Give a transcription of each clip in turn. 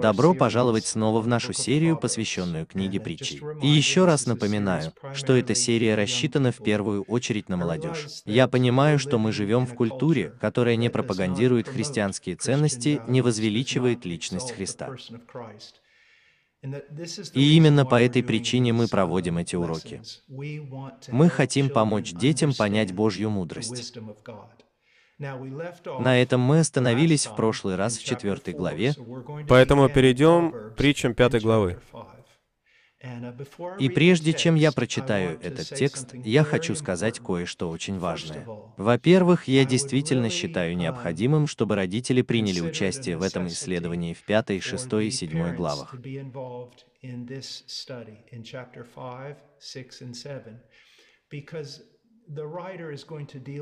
Добро пожаловать снова в нашу серию, посвященную книге притчи. И еще раз напоминаю, что эта серия рассчитана в первую очередь на молодежь. Я понимаю, что мы живем в культуре, которая не пропагандирует христианские ценности, не возвеличивает личность Христа. И именно по этой причине мы проводим эти уроки. Мы хотим помочь детям понять Божью мудрость. На этом мы остановились в прошлый раз в четвертой главе, поэтому перейдем к притчам 5 главы. Uh, и прежде чем я прочитаю этот текст, я хочу сказать кое-что очень важное. Во-первых, я действительно считаю um, необходимым, чтобы родители приняли участие в этом исследовании в 5, 6 и 7 главах. Because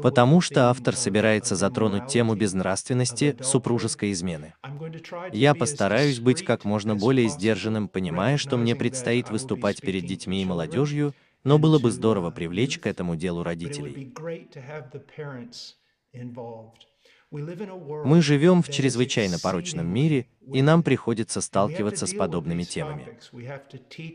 Потому что автор собирается затронуть тему безнравственности, супружеской измены. Я постараюсь быть как можно более сдержанным, понимая, что мне предстоит выступать перед детьми и молодежью, но было бы здорово привлечь к этому делу родителей. Мы живем в чрезвычайно порочном мире, и нам приходится сталкиваться с подобными темами.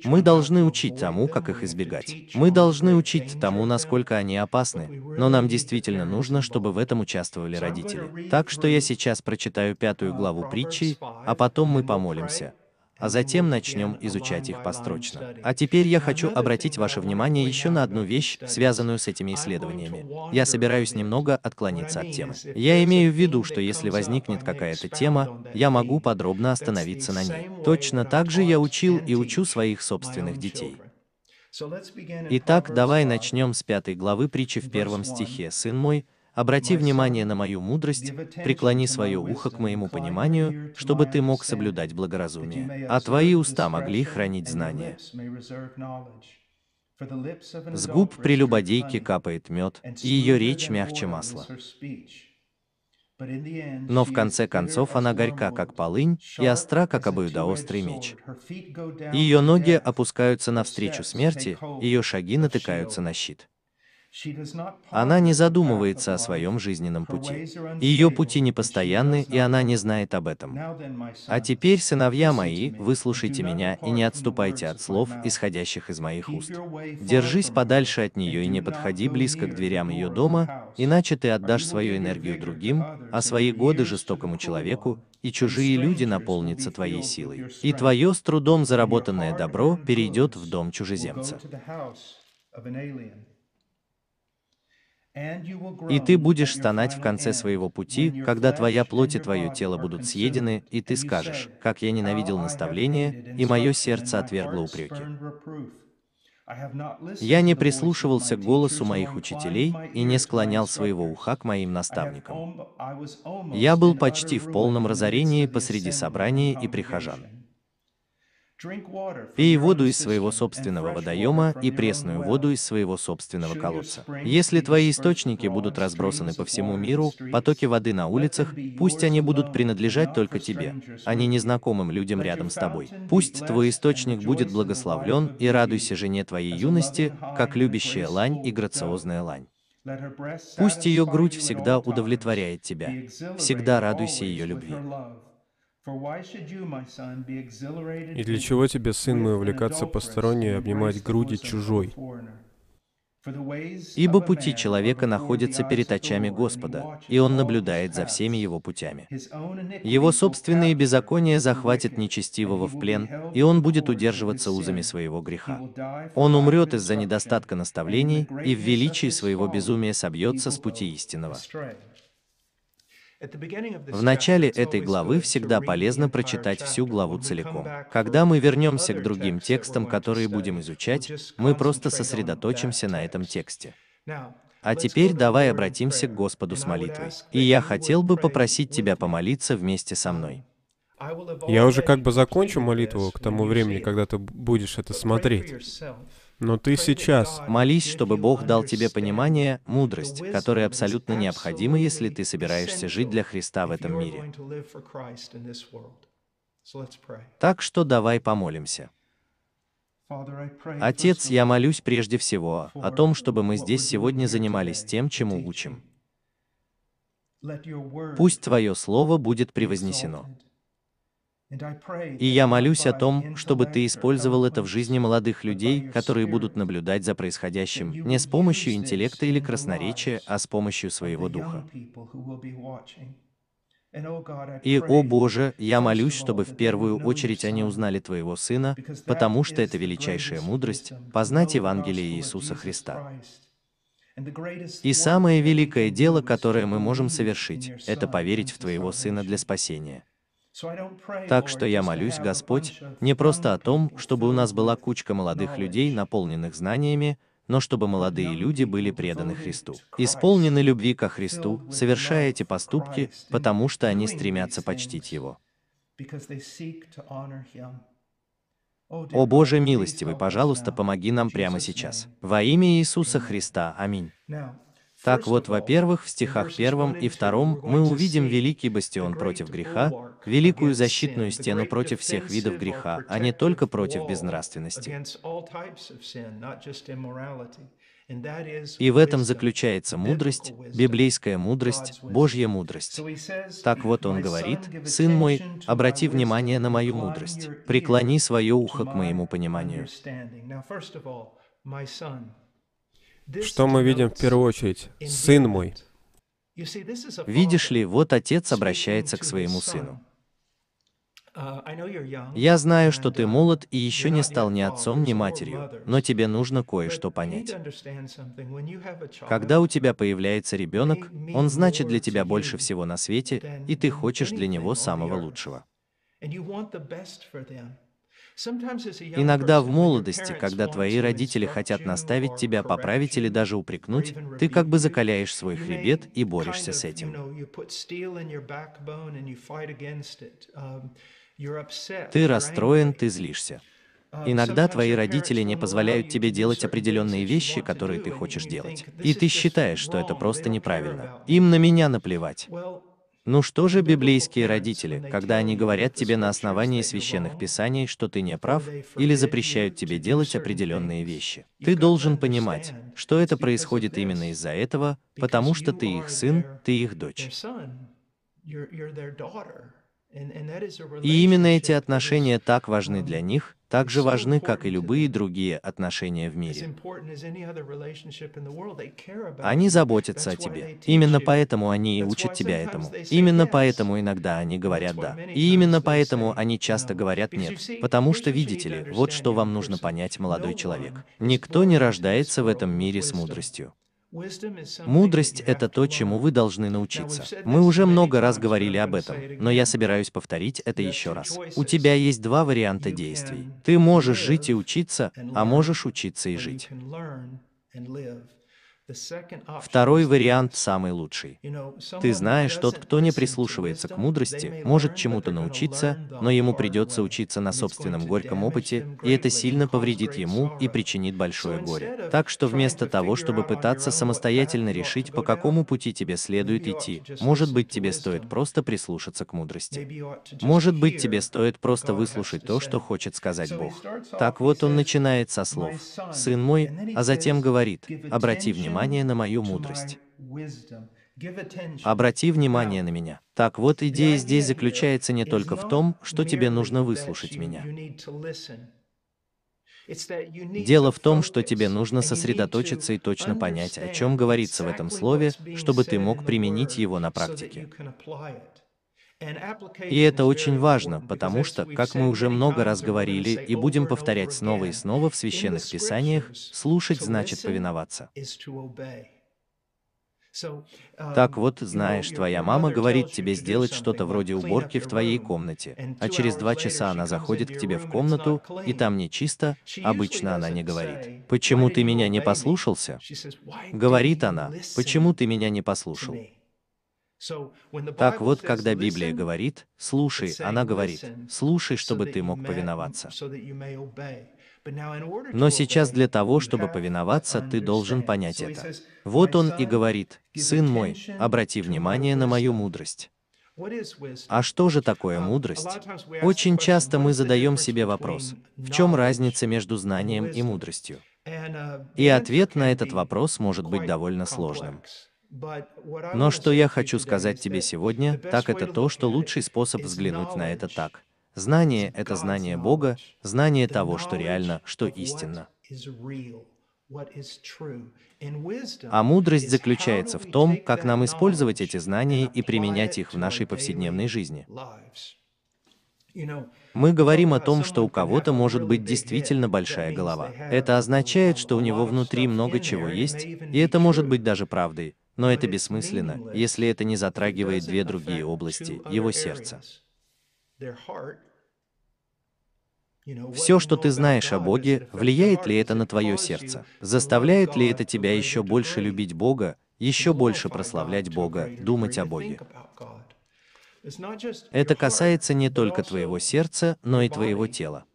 Мы должны учить тому, как их избегать. Мы должны учить тому, насколько они опасны, но нам действительно нужно, чтобы в этом участвовали родители. Так что я сейчас прочитаю пятую uh, главу притчи, а потом мы помолимся а затем начнем изучать их построчно. А теперь я хочу обратить ваше внимание еще на одну вещь, связанную с этими исследованиями. Я собираюсь немного отклониться от темы. Я имею в виду, что если возникнет какая-то тема, я могу подробно остановиться на ней. Точно так же я учил и учу своих собственных детей. Итак, давай начнем с пятой главы притчи в первом стихе. «Сын мой, Обрати внимание на мою мудрость, преклони свое ухо к моему пониманию, чтобы ты мог соблюдать благоразумие, а твои уста могли хранить знания. С губ прелюбодейки капает мед, и ее речь мягче масла. Но в конце концов она горька, как полынь, и остра, как обоюдоострый меч. Ее ноги опускаются навстречу смерти, ее шаги натыкаются на щит. Она не задумывается о своем жизненном пути. Ее пути непостоянны, и она не знает об этом. А теперь, сыновья мои, выслушайте меня и не отступайте от слов, исходящих из моих уст. Держись подальше от нее и не подходи близко к дверям ее дома, иначе ты отдашь свою энергию другим, а свои годы жестокому человеку, и чужие люди наполнятся твоей силой. И твое с трудом заработанное добро перейдет в дом чужеземца. И ты будешь стонать в конце своего пути, когда твоя плоть и твое тело будут съедены, и ты скажешь, как я ненавидел наставление, и мое сердце отвергло упреки. Я не прислушивался к голосу моих учителей и не склонял своего уха к моим наставникам. Я был почти в полном разорении посреди собрания и прихожан. Пей воду из своего собственного водоема и пресную воду из своего собственного колодца. Если твои источники будут разбросаны по всему миру, потоки воды на улицах, пусть они будут принадлежать только тебе, а не незнакомым людям рядом с тобой. Пусть твой источник будет благословлен и радуйся жене твоей юности, как любящая лань и грациозная лань. Пусть ее грудь всегда удовлетворяет тебя. Всегда радуйся ее любви. И для чего тебе, сын мой, увлекаться посторонней и обнимать груди чужой? Ибо пути человека находятся перед очами Господа, и он наблюдает за всеми его путями. Его собственные беззакония захватят нечестивого в плен, и он будет удерживаться узами своего греха. Он умрет из-за недостатка наставлений, и в величии своего безумия собьется с пути истинного. В начале этой главы всегда полезно прочитать всю главу целиком. Когда мы вернемся к другим текстам, которые будем изучать, мы просто сосредоточимся на этом тексте. А теперь давай обратимся к Господу с молитвой. И я хотел бы попросить тебя помолиться вместе со мной. Я уже как бы закончу молитву к тому времени, когда ты будешь это смотреть. Но ты сейчас... Молись, чтобы Бог дал тебе понимание, мудрость, которые абсолютно необходимы, если ты собираешься жить для Христа в этом мире. Так что давай помолимся. Отец, я молюсь прежде всего о том, чтобы мы здесь сегодня занимались тем, чему учим. Пусть Твое Слово будет превознесено. И я молюсь о том, чтобы ты использовал это в жизни молодых людей, которые будут наблюдать за происходящим, не с помощью интеллекта или красноречия, а с помощью своего духа. Oh И, о Боже, я молюсь, чтобы в первую очередь они узнали Твоего Сына, потому что это величайшая мудрость — познать Евангелие Иисуса Христа. И самое великое дело, которое мы можем совершить, это поверить в Твоего Сына для спасения. Так что я молюсь, Господь, не просто о том, чтобы у нас была кучка молодых людей, наполненных знаниями, но чтобы молодые люди были преданы Христу, исполнены любви ко Христу, совершая эти поступки, потому что они стремятся почтить Его. Oh, о Боже милостивый, пожалуйста, помоги нам прямо сейчас. Во имя Иисуса Христа. Аминь. Так вот, во-первых, в стихах первом и втором мы увидим великий бастион против греха, великую защитную стену против всех видов греха, а не только против безнравственности. И в этом заключается мудрость, библейская мудрость, Божья мудрость. Так вот он говорит, «Сын мой, обрати внимание на мою мудрость, преклони свое ухо к моему пониманию». Что мы видим в первую очередь? Сын мой. Видишь ли, вот отец обращается к своему сыну. Я знаю, что ты молод и еще не стал ни отцом, ни матерью, но тебе нужно кое-что понять. Когда у тебя появляется ребенок, он значит для тебя больше всего на свете, и ты хочешь для него самого лучшего. Иногда в молодости, когда твои родители хотят наставить тебя, поправить или даже упрекнуть, ты как бы закаляешь свой хребет и борешься с этим. Um, ты расстроен, ты злишься. Um, Иногда твои родители не позволяют тебе делать определенные вещи, которые ты хочешь делать. И ты считаешь, что это просто неправильно. Им на меня наплевать. Ну что же библейские родители, когда они говорят тебе на основании священных писаний, что ты не прав, или запрещают тебе делать определенные вещи? Ты должен понимать, что это происходит именно из-за этого, потому что ты их сын, ты их дочь. И именно эти отношения так важны для них, так же важны, как и любые другие отношения в мире. Они заботятся о тебе. Именно поэтому они и учат тебя этому. Именно поэтому иногда они говорят «да». И именно поэтому они часто говорят «нет». Потому что, видите ли, вот что вам нужно понять, молодой человек. Никто не рождается в этом мире с мудростью. Мудрость — это то, чему вы должны научиться. Мы уже много раз говорили об этом, но я собираюсь повторить это еще раз. У тебя есть два варианта действий. Ты можешь жить и учиться, а можешь учиться и жить. Второй вариант самый лучший. Ты знаешь, тот, кто не прислушивается к мудрости, может чему-то научиться, но ему придется учиться на собственном горьком опыте, и это сильно повредит ему и причинит большое горе. Так что вместо того, чтобы пытаться самостоятельно решить, по какому пути тебе следует идти, может быть, тебе стоит просто прислушаться к мудрости. Может быть, тебе стоит просто выслушать то, что хочет сказать Бог. Так вот он начинает со слов «Сын мой», а затем говорит «Обрати внимание, внимание на мою мудрость. Обрати внимание на меня. Так вот, идея здесь заключается не только в том, что тебе нужно выслушать меня. Дело в том, что тебе нужно сосредоточиться и точно понять, о чем говорится в этом слове, чтобы ты мог применить его на практике. И это очень важно, потому что, как мы уже много раз говорили и будем повторять снова и снова в священных писаниях, слушать значит повиноваться. Um, так вот, знаешь, твоя мама говорит тебе сделать что-то вроде уборки в твоей комнате, а через два часа она заходит к тебе в комнату, и там не чисто, а обычно она не говорит. «Почему ты меня не послушался?» Говорит она, «Почему ты меня не послушал?» Так вот, когда Библия говорит «слушай», она говорит «слушай, чтобы ты мог повиноваться». Но сейчас для того, чтобы повиноваться, ты должен понять это. Вот он и говорит, «Сын мой, обрати внимание на мою мудрость». А что же такое um, мудрость? Очень часто мы задаем себе вопрос, в чем разница между знанием и мудростью? Uh, и ответ на этот вопрос может быть довольно сложным. Но что я хочу сказать тебе сегодня, так это то, что лучший способ взглянуть на это так. Знание ⁇ это знание Бога, знание того, что реально, что истинно. А мудрость заключается в том, как нам использовать эти знания и применять их в нашей повседневной жизни. Мы говорим о том, что у кого-то может быть действительно большая голова. Это означает, что у него внутри много чего есть, и это может быть даже правдой, но это бессмысленно, если это не затрагивает две другие области его сердца. Все, что ты знаешь о Боге, влияет ли это на твое сердце? Заставляет ли это тебя еще больше любить Бога, еще больше прославлять Бога, думать о Боге? Это касается не только твоего сердца, но и твоего тела.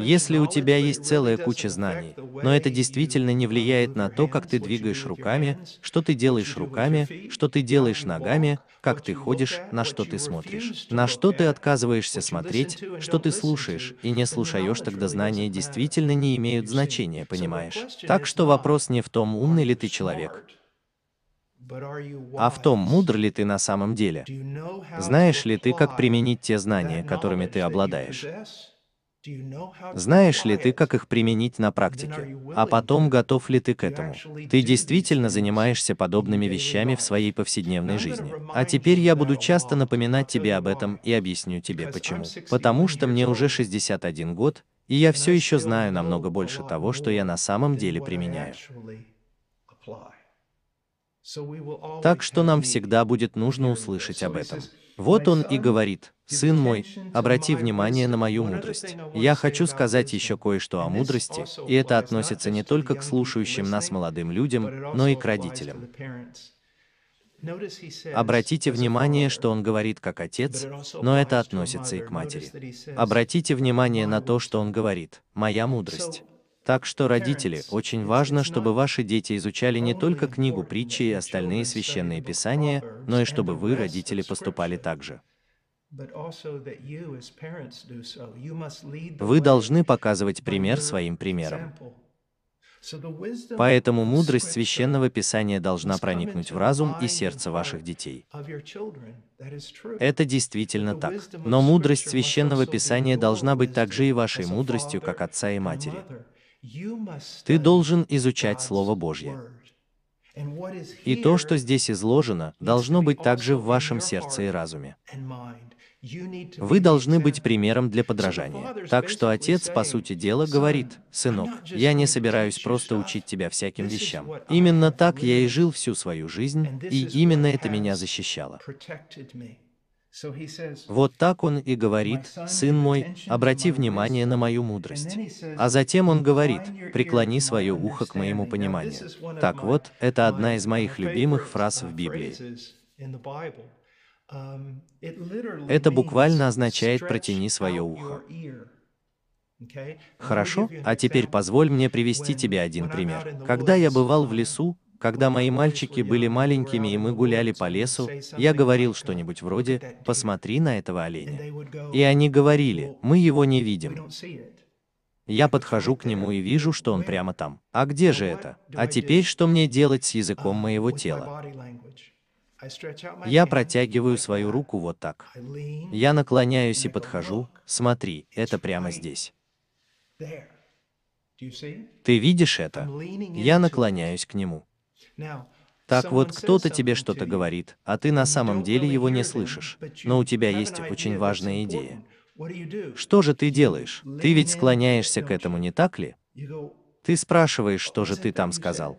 Если у тебя есть целая куча знаний, но это действительно не uh, влияет на то, как ты двигаешь руками, что ты делаешь руками, что ты делаешь ногами, как ты ходишь, на что ты смотришь, на что ты отказываешься смотреть, что ты слушаешь и не слушаешь, тогда знания действительно не имеют значения, понимаешь? Так что вопрос не в том, умный ли ты человек, а в том, мудр ли ты на самом деле. Знаешь ли ты, как применить те знания, которыми ты обладаешь? Знаешь ли ты, как их применить на практике? А потом, готов ли ты к этому? Ты действительно занимаешься подобными вещами в своей повседневной жизни. А теперь я буду часто напоминать тебе об этом и объясню тебе почему. Потому что мне уже 61 год, и я все еще знаю намного больше того, что я на самом деле применяю. Так что нам всегда будет нужно услышать об этом. Вот он и говорит, «Сын мой, обрати внимание на мою мудрость». Я хочу сказать еще кое-что о мудрости, и это относится не только к слушающим нас молодым людям, но и к родителям. Обратите внимание, что он говорит как отец, но это относится и к матери. Обратите внимание на то, что он говорит, «моя мудрость». Так что, родители, очень важно, чтобы ваши дети изучали не только книгу притчи и остальные священные писания, но и чтобы вы, родители, поступали так же. Вы должны показывать пример своим примером. Поэтому мудрость священного писания должна проникнуть в разум и сердце ваших детей. Это действительно так. Но мудрость священного писания должна быть также и вашей мудростью, как отца и матери. Ты должен изучать Слово Божье. И то, что здесь изложено, должно быть также в вашем сердце и разуме. Вы должны быть примером для подражания. Так что отец, по сути дела, говорит, «Сынок, я не собираюсь просто учить тебя всяким вещам. Именно так я и жил всю свою жизнь, и именно это меня защищало». Вот так он и говорит, «Сын мой, обрати внимание на мою мудрость». А затем он говорит, «Преклони свое ухо к моему пониманию». Так вот, это одна из моих любимых фраз в Библии. Um, это буквально означает «протяни свое ухо». Хорошо, а теперь позволь мне привести тебе один пример. Когда я бывал в лесу, когда мои мальчики были маленькими и мы гуляли по лесу, я говорил что-нибудь вроде «посмотри на этого оленя». И они говорили «мы его не видим». Я подхожу к нему и вижу, что он прямо там. А где же это? А теперь что мне делать с языком моего тела? Я протягиваю свою руку вот так. Я наклоняюсь и подхожу. Смотри, это прямо здесь. Ты видишь это? Я наклоняюсь к нему. Так вот, кто-то тебе что-то говорит, а ты на самом деле его не слышишь, но у тебя есть очень важная идея. Что же ты делаешь? Ты ведь склоняешься к этому, не так ли? Ты спрашиваешь, что же ты там сказал.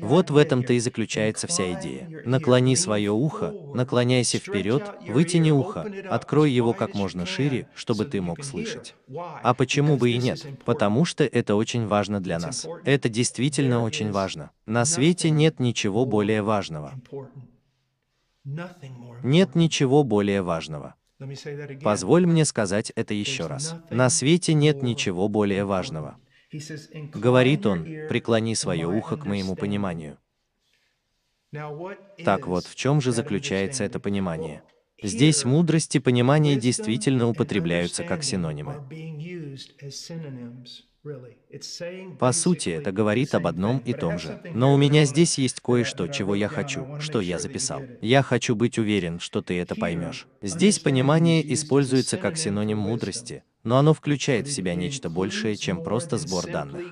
Вот в этом-то и заключается вся идея. Наклони свое ухо, наклоняйся вперед, вытяни ухо, открой его как можно шире, чтобы ты мог слышать. А почему бы и нет? Потому что это очень важно для нас. Это действительно очень важно. На свете нет ничего более важного. Нет ничего более важного. Позволь мне сказать это еще раз. На свете нет ничего более важного. Говорит он, преклони свое ухо к моему пониманию. Так вот, в чем же заключается это понимание? Здесь мудрость и понимание действительно употребляются как синонимы. По сути, это говорит об одном и том же. Но у меня здесь есть кое-что, чего я хочу, что я записал. Я хочу быть уверен, что ты это поймешь. Здесь понимание используется как синоним мудрости, но оно включает в себя нечто большее, чем просто сбор данных.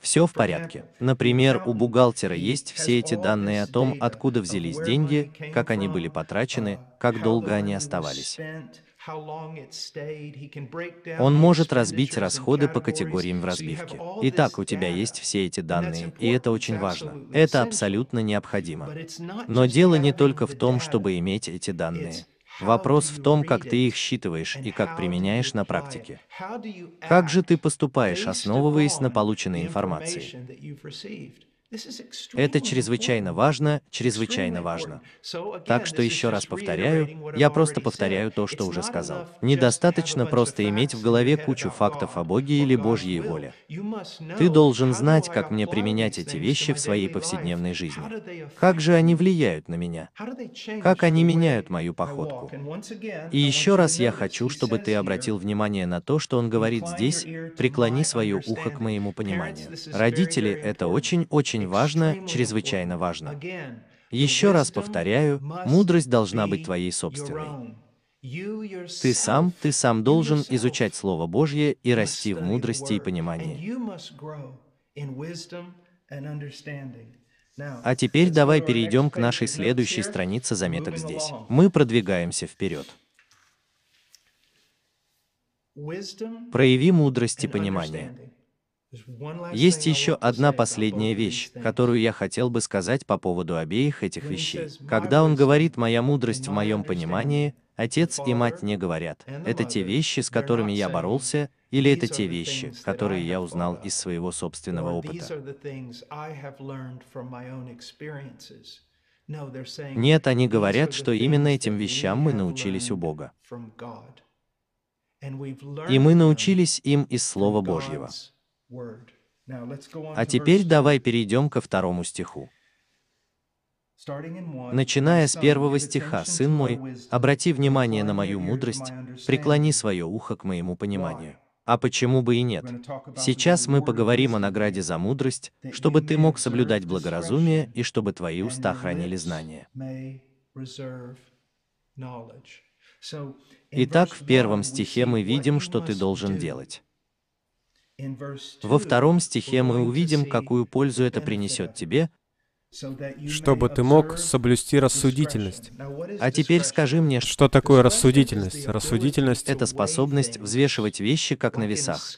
Все в порядке. Например, у бухгалтера есть все эти данные о том, откуда взялись деньги, как они были потрачены, как долго они оставались. Он может разбить расходы по категориям в разбивке. Итак, у тебя есть все эти данные, и это очень важно. Это абсолютно необходимо. Но дело не только в том, чтобы иметь эти данные. Вопрос в том, как ты их считываешь и как применяешь на практике. Как же ты поступаешь, основываясь на полученной информации? Это чрезвычайно важно, чрезвычайно важно. Так что еще раз повторяю, я просто повторяю то, что уже сказал. Недостаточно просто иметь в голове кучу фактов о Боге или Божьей воле. Ты должен знать, как мне применять эти вещи в своей повседневной жизни. Как же они влияют на меня? Как они меняют мою походку? И еще раз я хочу, чтобы ты обратил внимание на то, что он говорит здесь, преклони свое ухо к моему пониманию. Родители, это очень-очень очень важно, чрезвычайно важно. Еще раз повторяю, мудрость должна быть твоей собственной. Ты сам, ты сам должен изучать Слово Божье и расти в мудрости и понимании. А теперь давай перейдем к нашей следующей странице заметок здесь. Мы продвигаемся вперед. Прояви мудрость и понимание. Есть еще одна последняя вещь, которую я хотел бы сказать по поводу обеих этих вещей. Когда он говорит «моя мудрость в моем понимании», отец и мать не говорят, это те вещи, с которыми я боролся, или это те вещи, которые я узнал из своего собственного опыта. Нет, они говорят, что именно этим вещам мы научились у Бога. И мы научились им из Слова Божьего. А теперь давай перейдем ко второму стиху. Начиная с первого стиха, «Сын мой, обрати внимание на мою мудрость, преклони свое ухо к моему пониманию». А почему бы и нет? Сейчас мы поговорим о награде за мудрость, чтобы ты мог соблюдать благоразумие и чтобы твои уста хранили знания. Итак, в первом стихе мы видим, что ты должен делать. Во втором стихе мы увидим, какую пользу это принесет тебе, чтобы ты мог соблюсти рассудительность. А теперь скажи мне, что, такое рассудительность? Рассудительность — это способность взвешивать вещи как на весах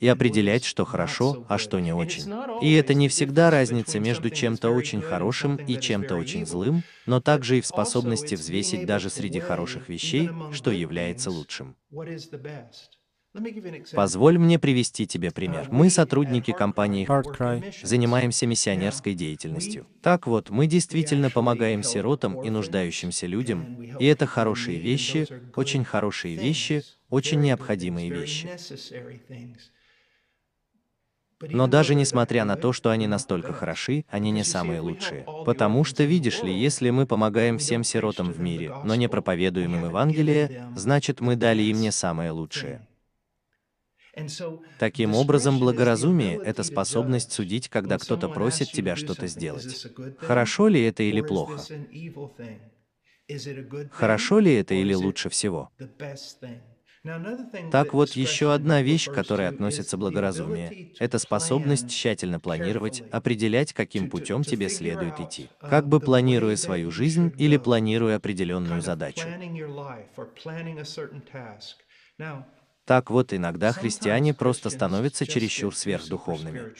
и определять, что хорошо, а что не очень. И это не всегда разница между чем-то очень хорошим и чем-то очень злым, но также и в способности взвесить даже среди хороших вещей, что является лучшим. Позволь мне привести тебе пример. Мы сотрудники компании HeartCry, занимаемся миссионерской деятельностью. Так вот, мы действительно помогаем сиротам и нуждающимся людям, и это хорошие вещи, очень хорошие вещи, очень необходимые вещи. Но даже несмотря на то, что они настолько хороши, они не самые лучшие. Потому что, видишь ли, если мы помогаем всем сиротам в мире, но не проповедуем им Евангелие, значит мы дали им не самое лучшее. Таким образом, благоразумие — это способность судить, когда кто-то просит тебя что-то сделать. Хорошо ли это или плохо? Хорошо ли это или лучше всего? Так вот еще одна вещь, которая которой относится благоразумие, это способность тщательно планировать, определять, каким путем тебе следует идти. Uh, как бы планируя свою жизнь или планируя определенную задачу. Так вот, иногда христиане просто становятся чересчур сверхдуховными.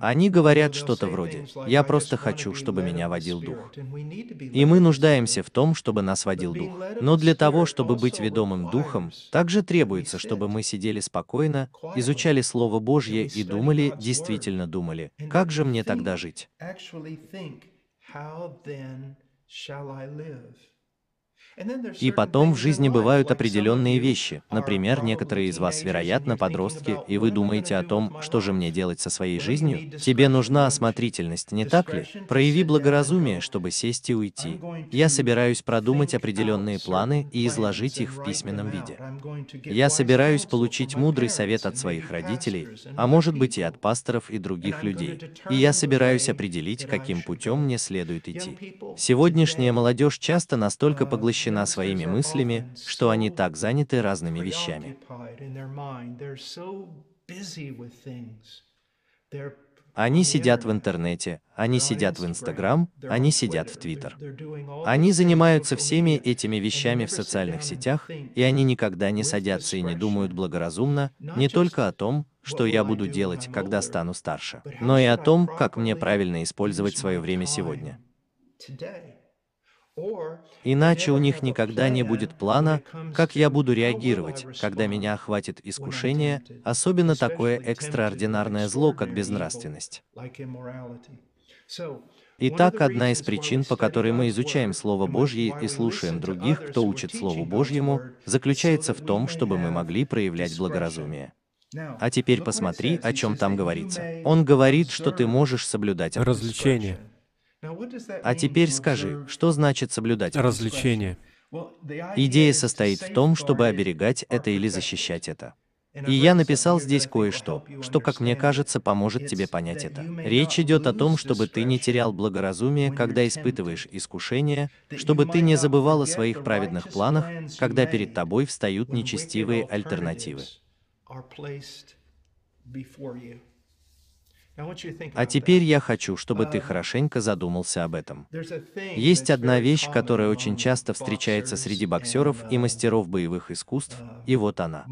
Они говорят что-то вроде «Я просто хочу, чтобы меня водил Дух». И мы нуждаемся в том, чтобы нас водил Дух. Но для того, чтобы быть ведомым Духом, также требуется, чтобы мы сидели спокойно, изучали Слово Божье и думали, действительно думали, «Как же мне тогда жить?» И потом в жизни бывают определенные вещи. Например, некоторые из вас, вероятно, подростки, и вы думаете о том, что же мне делать со своей жизнью? Тебе нужна осмотрительность, не так ли? Прояви благоразумие, чтобы сесть и уйти. Я собираюсь продумать определенные планы и изложить их в письменном виде. Я собираюсь получить мудрый совет от своих родителей, а может быть и от пасторов и других людей. И я собираюсь определить, каким путем мне следует идти. Сегодняшняя молодежь часто настолько поглощена поглощена своими мыслями, что они так заняты разными вещами. Они сидят в интернете, они сидят в Инстаграм, они сидят в Твиттер. Они занимаются всеми этими вещами в социальных сетях, и они никогда не садятся и не думают благоразумно не только о том, что я буду делать, когда стану старше, но и о том, как мне правильно использовать свое время сегодня. Иначе у них никогда не будет плана, как я буду реагировать, когда меня охватит искушение, особенно такое экстраординарное зло, как безнравственность. Итак, одна из причин, по которой мы изучаем Слово Божье и слушаем других, кто учит Слову Божьему, заключается в том, чтобы мы могли проявлять благоразумие. А теперь посмотри, о чем там говорится. Он говорит, что ты можешь соблюдать развлечение. А теперь скажи, что значит соблюдать развлечение? Идея состоит в том, чтобы оберегать это или защищать это. И я написал здесь кое-что, что, как мне кажется, поможет тебе понять это. Речь идет о том, чтобы ты не терял благоразумие, когда испытываешь искушение, чтобы ты не забывал о своих праведных планах, когда перед тобой встают нечестивые альтернативы. А теперь я хочу, чтобы ты um, хорошенько задумался об этом. Есть одна вещь, которая очень часто встречается среди боксеров и uh, мастеров боевых искусств, uh, и вот она.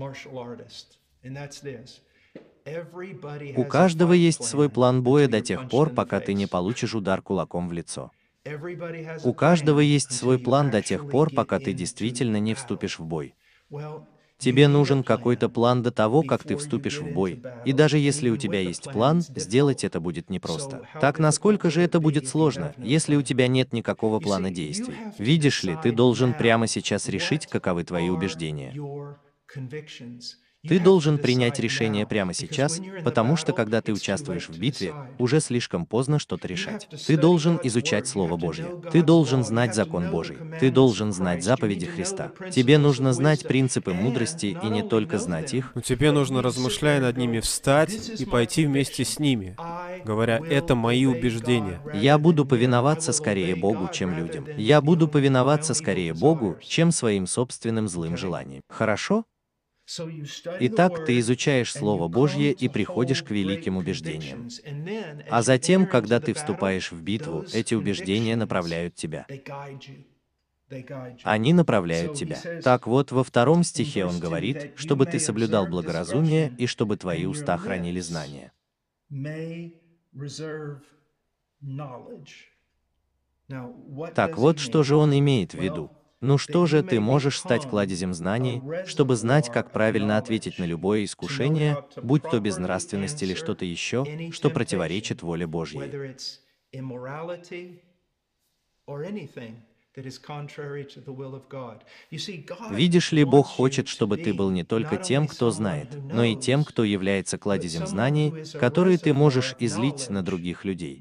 У каждого есть свой план боя до тех пор, пока ты не получишь удар кулаком в лицо. У каждого есть свой план до тех пор, пока ты действительно не вступишь в бой. Тебе нужен какой-то план до того, как ты вступишь в бой. И даже если у тебя есть план, сделать это будет непросто. Так насколько же это будет сложно, если у тебя нет никакого плана действий? Видишь ли, ты должен прямо сейчас решить, каковы твои убеждения. Ты должен принять решение прямо сейчас, потому что когда ты участвуешь в битве, уже слишком поздно что-то решать. Ты должен изучать Слово Божье. Ты должен знать закон Божий. Ты должен знать заповеди Христа. Тебе нужно знать принципы мудрости и не только знать их. Но тебе нужно, размышляя над ними, встать и пойти вместе с ними, говоря, это мои убеждения. Я буду повиноваться скорее Богу, чем людям. Я буду повиноваться скорее Богу, чем своим собственным злым желаниям. Хорошо? Итак, ты изучаешь Слово Божье и приходишь к великим убеждениям. А затем, когда ты вступаешь в битву, эти убеждения направляют тебя. Они направляют тебя. Так вот, во втором стихе он говорит, чтобы ты соблюдал благоразумие и чтобы твои уста хранили знания. Так вот, что же он имеет в виду? Ну что же, ты можешь стать кладезем знаний, чтобы знать, как правильно ответить на любое искушение, будь то безнравственность или что-то еще, что противоречит воле Божьей. Видишь ли, Бог хочет, чтобы ты был не только тем, кто знает, но и тем, кто является кладезем знаний, которые ты можешь излить на других людей.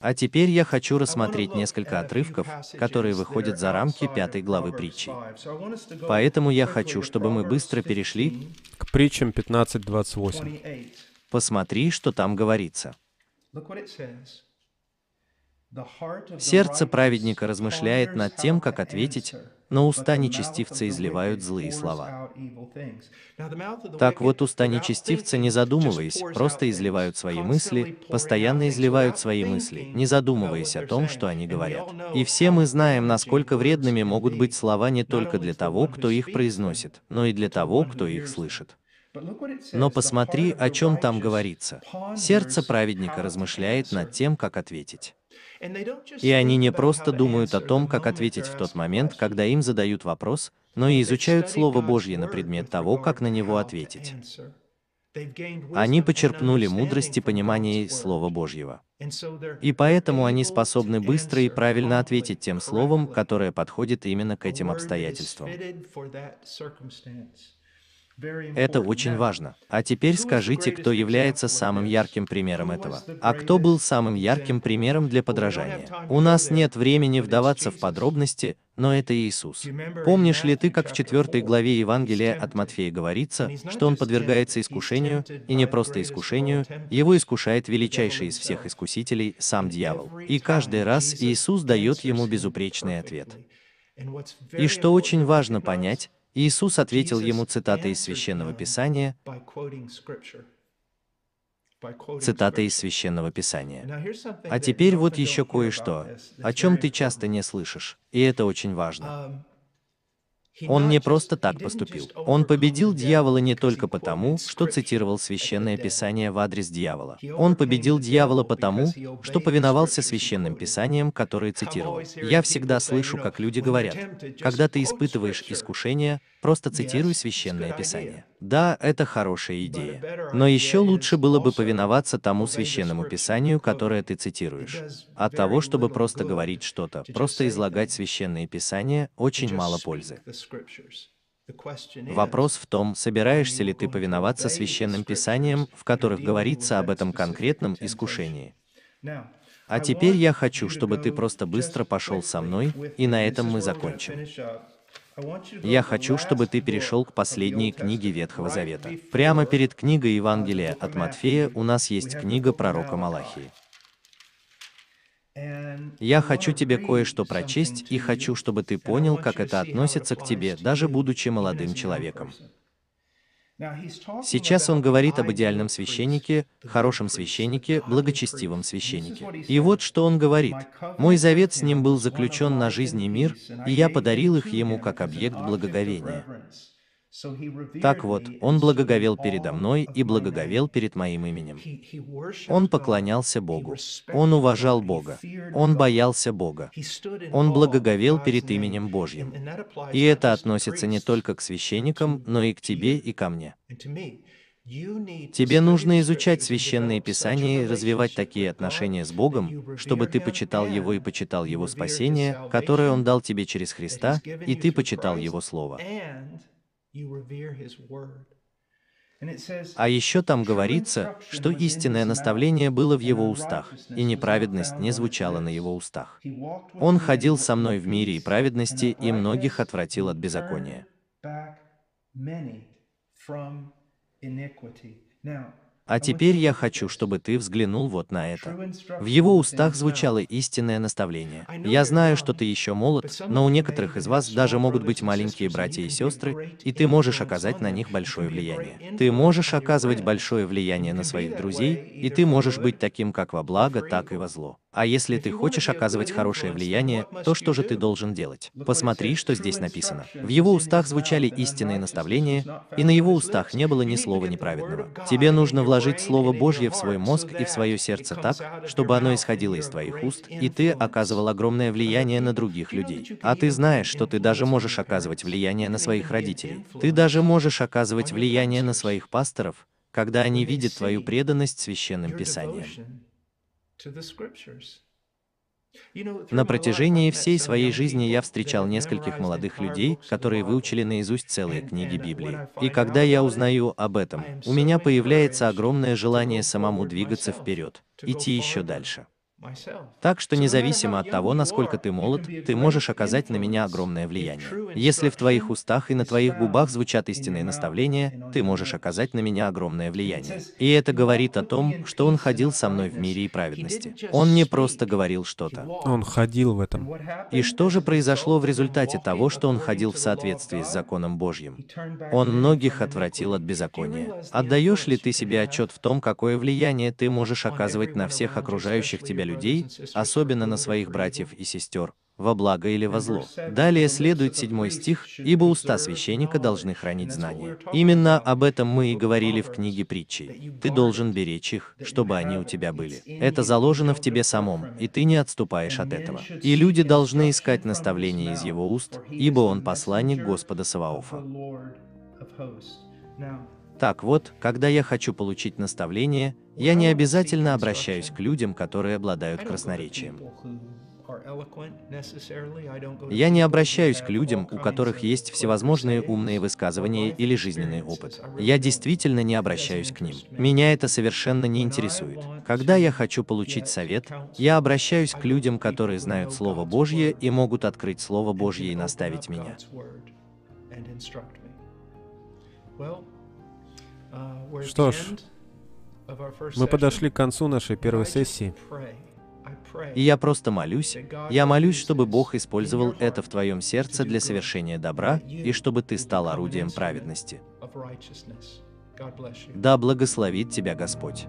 А теперь я хочу рассмотреть несколько отрывков, которые выходят за рамки пятой главы притчи. Поэтому я хочу, чтобы мы быстро перешли к притчам 15.28. Посмотри, что там говорится. Сердце праведника размышляет над тем, как ответить, но уста нечестивца изливают злые слова. Так вот, уста нечестивца, не задумываясь, просто изливают свои мысли, постоянно изливают свои мысли, не задумываясь о том, что они говорят. И все мы знаем, насколько вредными могут быть слова не только для того, кто их произносит, но и для того, кто их слышит. Но посмотри, о чем там говорится. Сердце праведника размышляет над тем, как ответить. И они не просто думают о том, как ответить в тот момент, когда им задают вопрос, но и изучают Слово Божье на предмет того, как на него ответить. Они почерпнули мудрость и понимание Слова Божьего. И поэтому они способны быстро и правильно ответить тем словом, которое подходит именно к этим обстоятельствам. Это очень важно. А теперь скажите, кто является самым ярким примером этого. А кто был самым ярким примером для подражания? У нас нет времени вдаваться в подробности, но это Иисус. Помнишь ли ты, как в 4 главе Евангелия от Матфея говорится, что он подвергается искушению, и не просто искушению, его искушает величайший из всех искусителей, сам дьявол. И каждый раз Иисус дает ему безупречный ответ. И что очень важно понять, Иисус ответил ему цитатой из Священного Писания, цитата из Священного Писания. А теперь вот еще кое-что, о чем ты часто не слышишь, и это очень важно. Um, он не просто так поступил. Он победил дьявола не только потому, что цитировал священное писание в адрес дьявола. Он победил дьявола потому, что повиновался священным писаниям, которые цитировал. Я всегда слышу, как люди говорят, когда ты испытываешь искушение, просто цитируй священное писание. Да, это хорошая идея. Но еще лучше было бы повиноваться тому священному писанию, которое ты цитируешь. От того, чтобы просто говорить что-то, просто излагать священные писания, очень мало пользы. Вопрос в том, собираешься ли ты повиноваться священным писаниям, в которых говорится об этом конкретном искушении. А теперь я хочу, чтобы ты просто быстро пошел со мной, и на этом мы закончим. Я хочу, чтобы ты перешел к последней книге Ветхого Завета. Прямо перед книгой Евангелия от Матфея у нас есть книга пророка Малахии. Я хочу тебе кое-что прочесть и хочу, чтобы ты понял, как это относится к тебе, даже будучи молодым человеком. Сейчас он говорит об идеальном священнике, хорошем священнике, благочестивом священнике. И вот что он говорит. «Мой завет с ним был заключен на жизнь и мир, и я подарил их ему как объект благоговения». Так вот, он благоговел передо мной и благоговел перед моим именем. Он поклонялся Богу. Он уважал Бога. Он боялся Бога. Он благоговел перед именем Божьим. И это относится не только к священникам, но и к тебе и ко мне. Тебе нужно изучать священные писания и развивать такие отношения с Богом, чтобы ты почитал Его и почитал Его спасение, которое Он дал тебе через Христа, и ты почитал Его Слово. А еще там говорится, что истинное наставление было в его устах, и неправедность не звучала на его устах. Он ходил со мной в мире и праведности, и многих отвратил от беззакония. А теперь я хочу, чтобы ты взглянул вот на это. В его устах звучало истинное наставление. Я знаю, um, что ты еще молод, но у некоторых из вас даже могут быть маленькие братья и сестры, и ты можешь оказать на них большое влияние. Ты можешь оказывать большое влияние на своих друзей, и ты можешь быть таким как во благо, так и во зло. А если ты хочешь оказывать хорошее влияние, то что же ты должен делать? Ну, Посмотри, что здесь написано. В его устах звучали истинные наставления, и на его устах не было ни слова неправедного. Тебе нужно вложить Слово Божье в свой мозг и в свое сердце так, чтобы оно исходило из твоих уст, и ты оказывал огромное влияние на других людей. А ты знаешь, что ты даже можешь оказывать влияние на своих родителей. Ты даже можешь оказывать влияние на своих пасторов, когда они видят твою преданность священным писаниям. На протяжении всей своей жизни я встречал нескольких молодых людей, которые выучили наизусть целые книги Библии. И когда я узнаю об этом, у меня появляется огромное желание самому двигаться вперед, идти еще дальше. Так что независимо от того, насколько ты молод, ты можешь оказать на меня огромное влияние. Если в твоих устах и на твоих губах звучат истинные наставления, ты можешь оказать на меня огромное влияние. И это говорит о том, что он ходил со мной в мире и праведности. Он не просто говорил что-то. Он ходил в этом. И что же произошло в результате того, что он ходил в соответствии с законом Божьим? Он многих отвратил от беззакония. Отдаешь ли ты себе отчет в том, какое влияние ты можешь оказывать на всех окружающих тебя людей, особенно на своих братьев и сестер, во благо или во зло. Далее следует седьмой стих, «Ибо уста священника должны хранить знания». Именно об этом мы и говорили в книге притчи. Ты должен беречь их, чтобы они у тебя были. Это заложено в тебе самом, и ты не отступаешь от этого. И люди должны искать наставление из его уст, ибо он посланник Господа Саваофа. Так вот, когда я хочу получить наставление, я не обязательно обращаюсь к людям, которые обладают красноречием. Я не обращаюсь к людям, у которых есть всевозможные умные высказывания или жизненный опыт. Я действительно не обращаюсь к ним. Меня это совершенно не интересует. Когда я хочу получить совет, я обращаюсь к людям, которые знают Слово Божье и могут открыть Слово Божье и наставить меня. Well, Uh, Что ж, мы подошли к концу нашей первой сессии. И я просто молюсь, я молюсь, чтобы Бог использовал это в твоем сердце для совершения добра, и чтобы ты стал орудием праведности. Да благословит тебя Господь.